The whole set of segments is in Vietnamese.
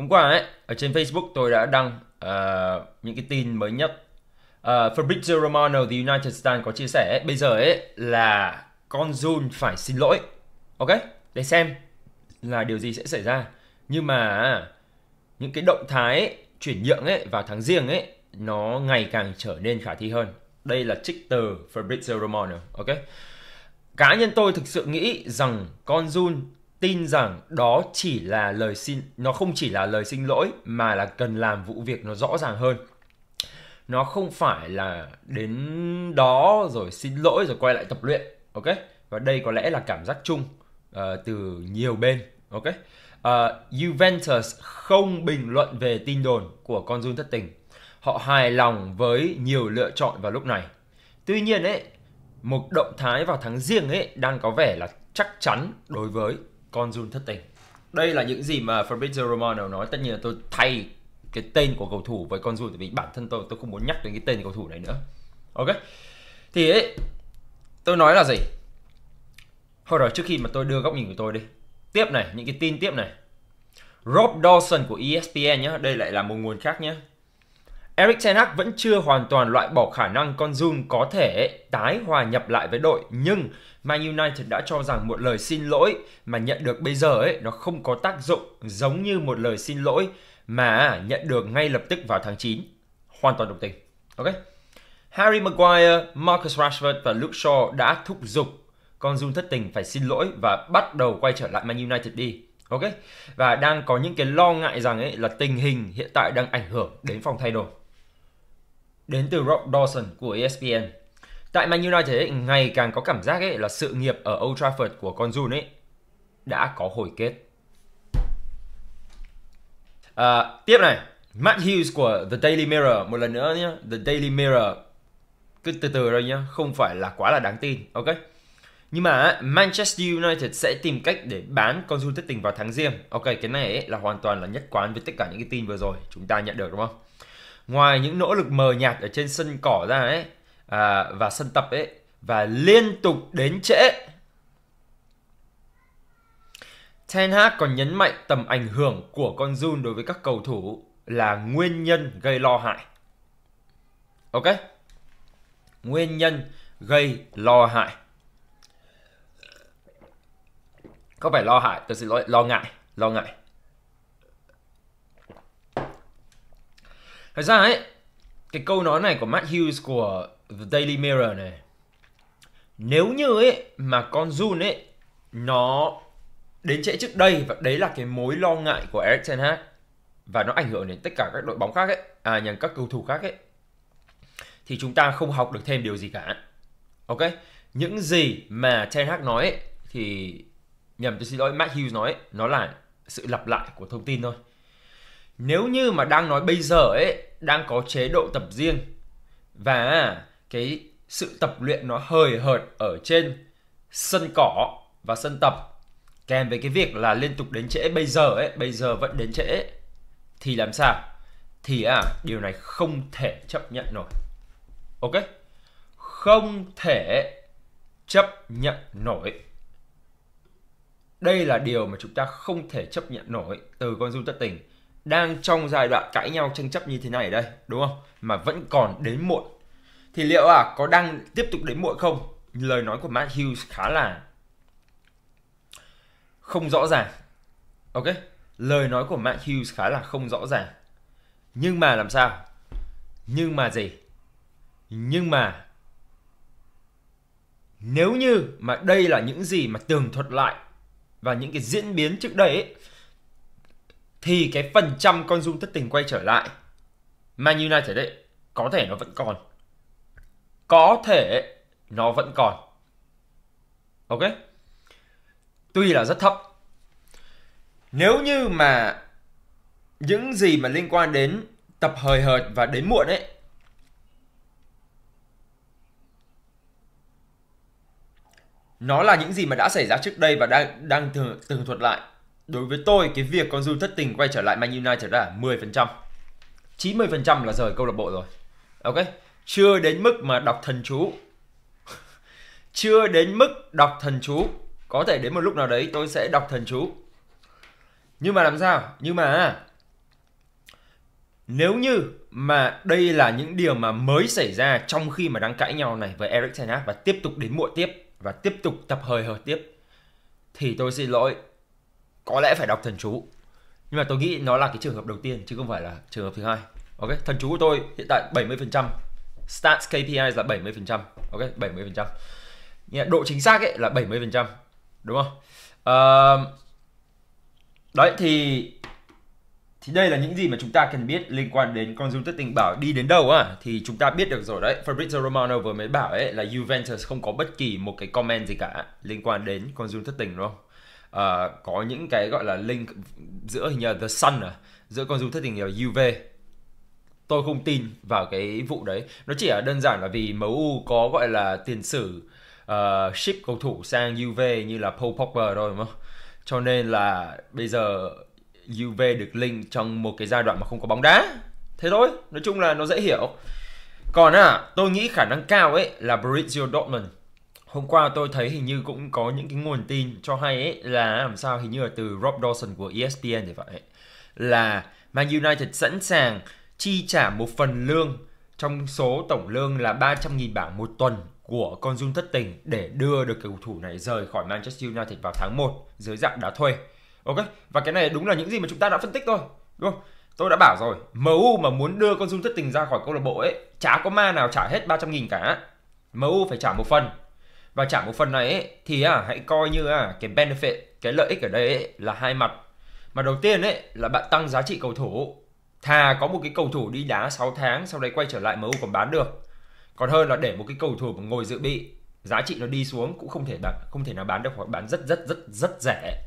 Hôm qua ấy, ở trên Facebook tôi đã đăng uh, những cái tin mới nhất. Uh, Fabrizio Romano, The United Stand có chia sẻ ấy, bây giờ ấy là con Jun phải xin lỗi. Ok, để xem là điều gì sẽ xảy ra. Nhưng mà những cái động thái ấy, chuyển nhượng ấy vào tháng riêng ấy nó ngày càng trở nên khả thi hơn. Đây là trích từ Fabrizio Romano, ok? Cá nhân tôi thực sự nghĩ rằng con Jun tin rằng đó chỉ là lời xin nó không chỉ là lời xin lỗi mà là cần làm vụ việc nó rõ ràng hơn nó không phải là đến đó rồi xin lỗi rồi quay lại tập luyện ok và đây có lẽ là cảm giác chung uh, từ nhiều bên ok uh, Juventus không bình luận về tin đồn của con Jun thất tình họ hài lòng với nhiều lựa chọn vào lúc này tuy nhiên ấy một động thái vào tháng riêng ấy đang có vẻ là chắc chắn đối với con Jun thất tình. Đây là những gì mà Fabrizio Romano nói. Tất nhiên là tôi thay cái tên của cầu thủ với con Jun vì bản thân tôi tôi không muốn nhắc đến cái tên cầu thủ này nữa. Ok. Thì ấy, tôi nói là gì? Thôi rồi trước khi mà tôi đưa góc nhìn của tôi đi. Tiếp này, những cái tin tiếp này. Rob Dawson của ESPN nhé, đây lại là một nguồn khác nhé. Eric Ten Hag vẫn chưa hoàn toàn loại bỏ khả năng con Jun có thể tái hòa nhập lại với đội nhưng Man United đã cho rằng một lời xin lỗi mà nhận được bây giờ ấy nó không có tác dụng giống như một lời xin lỗi mà nhận được ngay lập tức vào tháng 9. Hoàn toàn đồng tình. Ok. Harry Maguire, Marcus Rashford và Luke Shaw đã thúc giục con Jun thất tình phải xin lỗi và bắt đầu quay trở lại Man United đi. Ok. Và đang có những cái lo ngại rằng ấy là tình hình hiện tại đang ảnh hưởng đến phòng thay đồ đến từ Rob Dawson của ESPN. Tại Man United ấy, ngày càng có cảm giác ấy là sự nghiệp ở Old Trafford của con Jun ấy đã có hồi kết. À, tiếp này, Matt Hughes của The Daily Mirror một lần nữa nhé, The Daily Mirror cứ từ từ rồi nhé, không phải là quá là đáng tin, ok? Nhưng mà Manchester United sẽ tìm cách để bán con Jun thất tình vào tháng riêng. Ok, cái này ấy là hoàn toàn là nhất quán với tất cả những cái tin vừa rồi chúng ta nhận được đúng không? ngoài những nỗ lực mờ nhạt ở trên sân cỏ ra ấy à, và sân tập ấy và liên tục đến trễ. Ten Hag còn nhấn mạnh tầm ảnh hưởng của con Jun đối với các cầu thủ là nguyên nhân gây lo hại. Ok? Nguyên nhân gây lo hại. Có phải lo hại, tôi xin lỗi, lo ngại, lo ngại. Thật ra ấy, cái câu nói này của Matt Hughes của The Daily Mirror này nếu như ấy mà con Jun ấy nó đến trễ trước đây và đấy là cái mối lo ngại của Eric Ten Hag và nó ảnh hưởng đến tất cả các đội bóng khác ấy à nhằm các cầu thủ khác ấy thì chúng ta không học được thêm điều gì cả ok những gì mà Ten Hag nói ấy, thì nhầm tôi xin lỗi Matt Hughes nói ấy, nó là sự lặp lại của thông tin thôi nếu như mà đang nói bây giờ ấy đang có chế độ tập riêng và cái sự tập luyện nó hời hợt ở trên sân cỏ và sân tập kèm với cái việc là liên tục đến trễ bây giờ ấy bây giờ vẫn đến trễ thì làm sao thì à điều này không thể chấp nhận nổi ok không thể chấp nhận nổi đây là điều mà chúng ta không thể chấp nhận nổi từ con du thất tình đang trong giai đoạn cãi nhau tranh chấp như thế này ở đây đúng không mà vẫn còn đến muộn thì liệu à có đang tiếp tục đến muộn không lời nói của Matt Hughes khá là không rõ ràng ok lời nói của Matt Hughes khá là không rõ ràng nhưng mà làm sao nhưng mà gì nhưng mà nếu như mà đây là những gì mà tường thuật lại và những cái diễn biến trước đây ấy, thì cái phần trăm con dung thất tình quay trở lại Man United đấy có thể nó vẫn còn có thể nó vẫn còn ok tuy là rất thấp nếu như mà những gì mà liên quan đến tập hời hợt và đến muộn ấy nó là những gì mà đã xảy ra trước đây và đang đang tường tường thuật lại Đối với tôi, cái việc con Du thất tình quay trở lại Man United là 10%. 90% là rời câu lạc bộ rồi. Ok, chưa đến mức mà đọc thần chú. chưa đến mức đọc thần chú. Có thể đến một lúc nào đấy tôi sẽ đọc thần chú. Nhưng mà làm sao? Nhưng mà nếu như mà đây là những điều mà mới xảy ra trong khi mà đang cãi nhau này với Eric Ten Hag và tiếp tục đến muộn tiếp và tiếp tục tập hời hợt tiếp thì tôi xin lỗi có lẽ phải đọc thần chú nhưng mà tôi nghĩ nó là cái trường hợp đầu tiên chứ không phải là trường hợp thứ hai ok thần chú của tôi hiện tại 70% stats KPI là 70% ok 70% trăm. độ chính xác ấy là 70% đúng không uh, đấy thì thì đây là những gì mà chúng ta cần biết liên quan đến con dung tình bảo đi đến đâu á, thì chúng ta biết được rồi đấy Fabrizio Romano vừa mới bảo ấy là Juventus không có bất kỳ một cái comment gì cả liên quan đến con dung tình đúng không uh, có những cái gọi là link giữa hình như là The Sun à, giữa con du thất tình yêu UV tôi không tin vào cái vụ đấy nó chỉ là đơn giản là vì MU có gọi là tiền sử uh, ship cầu thủ sang UV như là Paul Pogba thôi đúng không cho nên là bây giờ UV được link trong một cái giai đoạn mà không có bóng đá thế thôi nói chung là nó dễ hiểu còn à tôi nghĩ khả năng cao ấy là Borussia Dortmund Hôm qua tôi thấy hình như cũng có những cái nguồn tin cho hay ấy là làm sao hình như là từ Rob Dawson của ESPN thì vậy là Man United sẵn sàng chi trả một phần lương trong số tổng lương là 300.000 bảng một tuần của con Jun thất tình để đưa được cầu thủ này rời khỏi Manchester United vào tháng 1 dưới dạng đá thuê. Ok, và cái này đúng là những gì mà chúng ta đã phân tích thôi, đúng không? Tôi đã bảo rồi, MU mà muốn đưa con Jun thất tình ra khỏi câu lạc bộ ấy, chả có ma nào trả hết 300.000 cả. MU phải trả một phần, và trả một phần này ấy, thì à, hãy coi như à, cái benefit cái lợi ích ở đây ấy, là hai mặt mà đầu tiên ấy là bạn tăng giá trị cầu thủ thà có một cái cầu thủ đi đá 6 tháng sau đấy quay trở lại MU còn bán được còn hơn là để một cái cầu thủ mà ngồi dự bị giá trị nó đi xuống cũng không thể bán, không thể nào bán được hoặc bán rất rất rất rất rẻ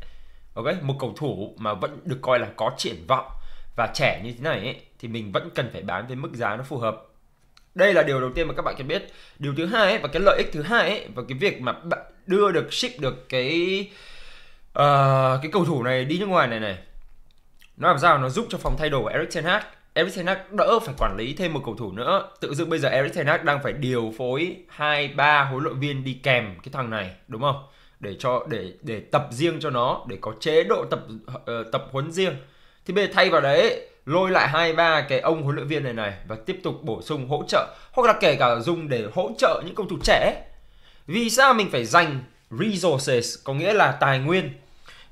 ok một cầu thủ mà vẫn được coi là có triển vọng và trẻ như thế này ấy, thì mình vẫn cần phải bán với mức giá nó phù hợp đây là điều đầu tiên mà các bạn cần biết điều thứ hai ấy, và cái lợi ích thứ hai ấy, và cái việc mà bạn đưa được ship được cái uh, cái cầu thủ này đi nước ngoài này này nó làm sao nó giúp cho phòng thay đồ của Eric Ten Hag Eric Ten Hag đỡ phải quản lý thêm một cầu thủ nữa tự dưng bây giờ Eric Ten Hag đang phải điều phối hai ba huấn luyện viên đi kèm cái thằng này đúng không để cho để để tập riêng cho nó để có chế độ tập uh, tập huấn riêng thì bây giờ thay vào đấy lôi lại hai ba cái ông huấn luyện viên này này và tiếp tục bổ sung hỗ trợ hoặc là kể cả dùng để hỗ trợ những cầu thủ trẻ vì sao mình phải dành resources có nghĩa là tài nguyên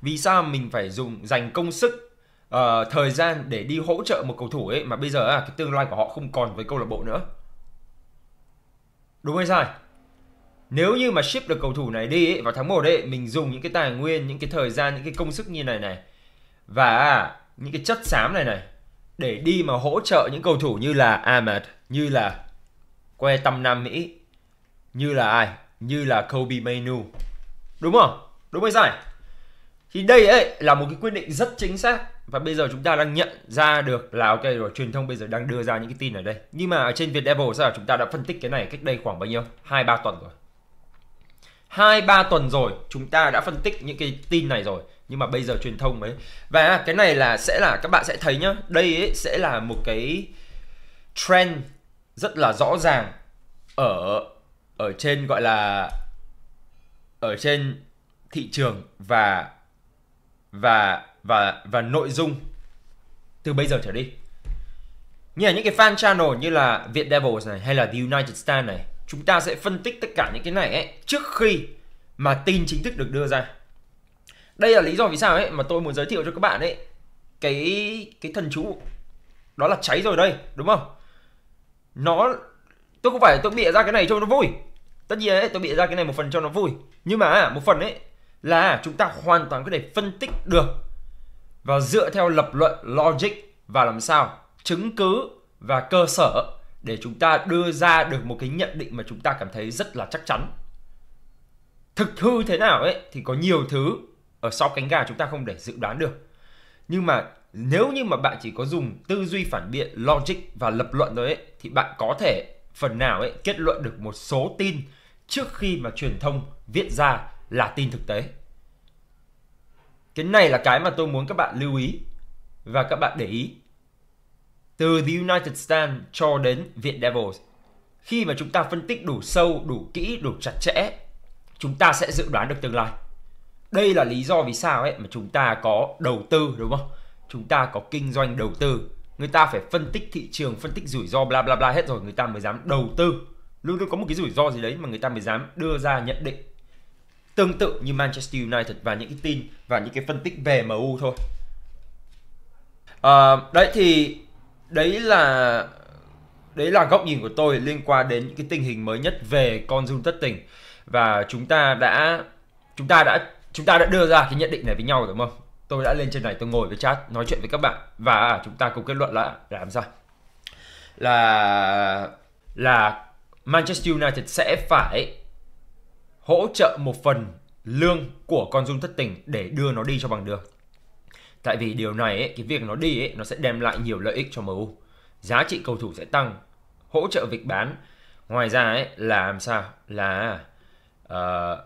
vì sao mình phải dùng dành công sức uh, thời gian để đi hỗ trợ một cầu thủ ấy mà bây giờ à, cái tương lai của họ không còn với câu lạc bộ nữa đúng hay sai nếu như mà ship được cầu thủ này đi ấy, vào tháng 1 ấy mình dùng những cái tài nguyên những cái thời gian những cái công sức như này này và những cái chất xám này này để đi mà hỗ trợ những cầu thủ như là Ahmed, như là Que Tâm Nam Mỹ, như là ai? Như là Kobe Mainu. Đúng không? Đúng hay sai? Thì đây ấy là một cái quyết định rất chính xác và bây giờ chúng ta đang nhận ra được là ok rồi truyền thông bây giờ đang đưa ra những cái tin ở đây nhưng mà ở trên Việt Devil sao chúng ta đã phân tích cái này cách đây khoảng bao nhiêu hai ba tuần rồi hai ba tuần rồi chúng ta đã phân tích những cái tin này rồi nhưng mà bây giờ truyền thông ấy và à, cái này là sẽ là các bạn sẽ thấy nhá đây ấy sẽ là một cái trend rất là rõ ràng ở ở trên gọi là ở trên thị trường và và và và nội dung từ bây giờ trở đi như là những cái fan channel như là Viet Devils này hay là The United Stand này chúng ta sẽ phân tích tất cả những cái này ấy, trước khi mà tin chính thức được đưa ra đây là lý do vì sao ấy mà tôi muốn giới thiệu cho các bạn ấy cái cái thần chú đó là cháy rồi đây đúng không nó tôi không phải tôi bịa ra cái này cho nó vui tất nhiên ấy, tôi bịa ra cái này một phần cho nó vui nhưng mà một phần ấy là chúng ta hoàn toàn có thể phân tích được và dựa theo lập luận logic và làm sao chứng cứ và cơ sở để chúng ta đưa ra được một cái nhận định mà chúng ta cảm thấy rất là chắc chắn thực hư thế nào ấy thì có nhiều thứ ở ờ, sau cánh gà chúng ta không để dự đoán được nhưng mà nếu như mà bạn chỉ có dùng tư duy phản biện logic và lập luận thôi ấy, thì bạn có thể phần nào ấy kết luận được một số tin trước khi mà truyền thông viết ra là tin thực tế cái này là cái mà tôi muốn các bạn lưu ý và các bạn để ý từ The United Stand cho đến Viện Devils khi mà chúng ta phân tích đủ sâu đủ kỹ đủ chặt chẽ chúng ta sẽ dự đoán được tương lai đây là lý do vì sao ấy mà chúng ta có đầu tư đúng không chúng ta có kinh doanh đầu tư người ta phải phân tích thị trường phân tích rủi ro bla bla bla hết rồi người ta mới dám đầu tư luôn luôn có một cái rủi ro gì đấy mà người ta mới dám đưa ra nhận định tương tự như Manchester United và những cái tin và những cái phân tích về MU thôi à, đấy thì đấy là đấy là góc nhìn của tôi liên quan đến những cái tình hình mới nhất về con dung thất tình và chúng ta đã chúng ta đã chúng ta đã đưa ra cái nhận định này với nhau đúng không tôi đã lên trên này tôi ngồi với chat nói chuyện với các bạn và chúng ta cùng kết luận là, làm sao là là Manchester United sẽ phải hỗ trợ một phần lương của con Dung thất tình để đưa nó đi cho bằng được. Tại vì điều này ấy, cái việc nó đi ấy, nó sẽ đem lại nhiều lợi ích cho MU. Giá trị cầu thủ sẽ tăng, hỗ trợ việc bán. Ngoài ra ấy là làm sao? Là uh,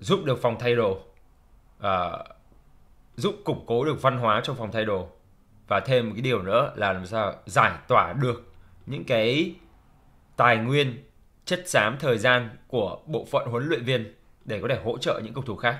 giúp được phòng thay đồ uh, giúp củng cố được văn hóa trong phòng thay đồ và thêm một cái điều nữa là làm sao giải tỏa được những cái tài nguyên chất xám thời gian của bộ phận huấn luyện viên để có thể hỗ trợ những cầu thủ khác